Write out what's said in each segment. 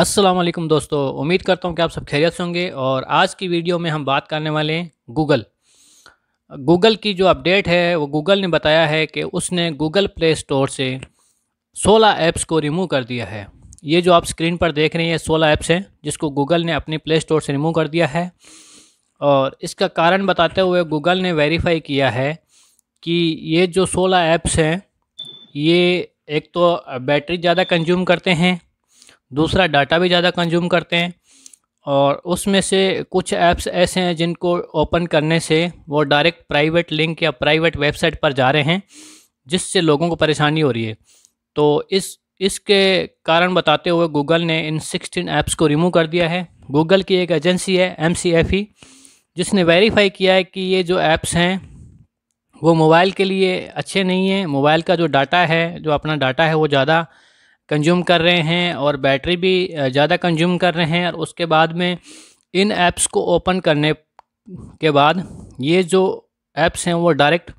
असलम दोस्तों उम्मीद करता हूँ कि आप सब खैरियत होंगे और आज की वीडियो में हम बात करने वाले हैं गूगल गूगल की जो अपडेट है वो गूगल ने बताया है कि उसने गूगल प्ले स्टोर से 16 ऐप्स को रिमूव कर दिया है ये जो आप स्क्रीन पर देख रहे हैं 16 ऐप्स हैं जिसको गूगल ने अपने प्ले स्टोर से रिमूव कर दिया है और इसका कारण बताते हुए गूगल ने वेरीफाई किया है कि ये जो सोलह ऐप्स हैं ये एक तो बैटरी ज़्यादा कंज्यूम करते हैं दूसरा डाटा भी ज़्यादा कंज्यूम करते हैं और उसमें से कुछ ऐप्स ऐसे हैं जिनको ओपन करने से वो डायरेक्ट प्राइवेट लिंक या प्राइवेट वेबसाइट पर जा रहे हैं जिससे लोगों को परेशानी हो रही है तो इस इसके कारण बताते हुए गूगल ने इन 16 ऐप्स को रिमूव कर दिया है गूगल की एक एजेंसी है एम e, जिसने वेरीफाई किया है कि ये जो ऐप्स हैं वो मोबाइल के लिए अच्छे नहीं हैं मोबाइल का जो डाटा है जो अपना डाटा है वो ज़्यादा कंज्यूम कर रहे हैं और बैटरी भी ज़्यादा कंज्यूम कर रहे हैं और उसके बाद में इन ऐप्स को ओपन करने के बाद ये जो ऐप्स हैं वो डायरेक्ट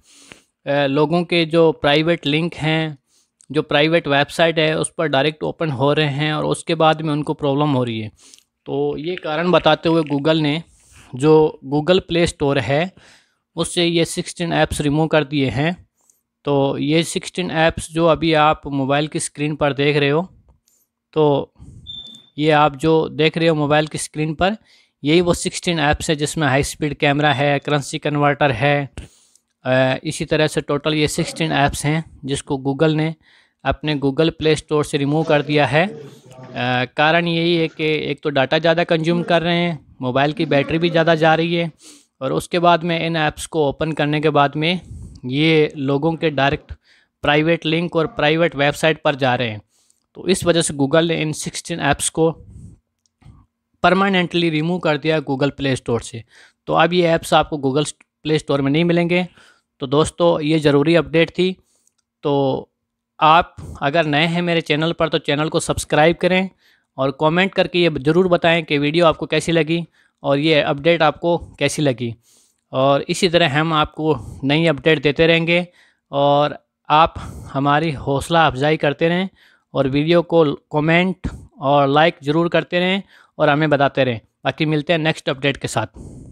लोगों के जो प्राइवेट लिंक हैं जो प्राइवेट वेबसाइट है उस पर डायरेक्ट ओपन हो रहे हैं और उसके बाद में उनको प्रॉब्लम हो रही है तो ये कारण बताते हुए गूगल ने जो गूगल प्ले स्टोर है उससे ये सिक्सटीन ऐप्स रिमूव कर दिए हैं तो ये सिक्सटीन ऐप्स जो अभी आप मोबाइल की स्क्रीन पर देख रहे हो तो ये आप जो देख रहे हो मोबाइल की स्क्रीन पर यही वो सिक्सटीन ऐप्स है जिसमें हाई स्पीड कैमरा है करंसी कन्वर्टर है इसी तरह से टोटल ये सिक्सटीन ऐप्स हैं जिसको गूगल ने अपने गूगल प्ले स्टोर से रिमूव कर दिया है कारण यही है कि एक तो डाटा ज़्यादा कंज्यूम कर रहे हैं मोबाइल की बैटरी भी ज़्यादा जा रही है और उसके बाद में इन ऐप्स को ओपन करने के बाद में ये लोगों के डायरेक्ट प्राइवेट लिंक और प्राइवेट वेबसाइट पर जा रहे हैं तो इस वजह से गूगल ने इन सिक्सटीन ऐप्स को परमानेंटली रिमूव कर दिया गूगल प्ले स्टोर से तो अब ये ऐप्स आपको गूगल प्ले स्टोर में नहीं मिलेंगे तो दोस्तों ये ज़रूरी अपडेट थी तो आप अगर नए हैं मेरे चैनल पर तो चैनल को सब्सक्राइब करें और कमेंट करके ये ज़रूर बताएं कि वीडियो आपको कैसी लगी और ये अपडेट आपको कैसी लगी और इसी तरह हम आपको नई अपडेट देते रहेंगे और आप हमारी हौसला अफजाई करते रहें और वीडियो को कमेंट और लाइक ज़रूर करते रहें और हमें बताते रहें बाकी मिलते हैं नेक्स्ट अपडेट के साथ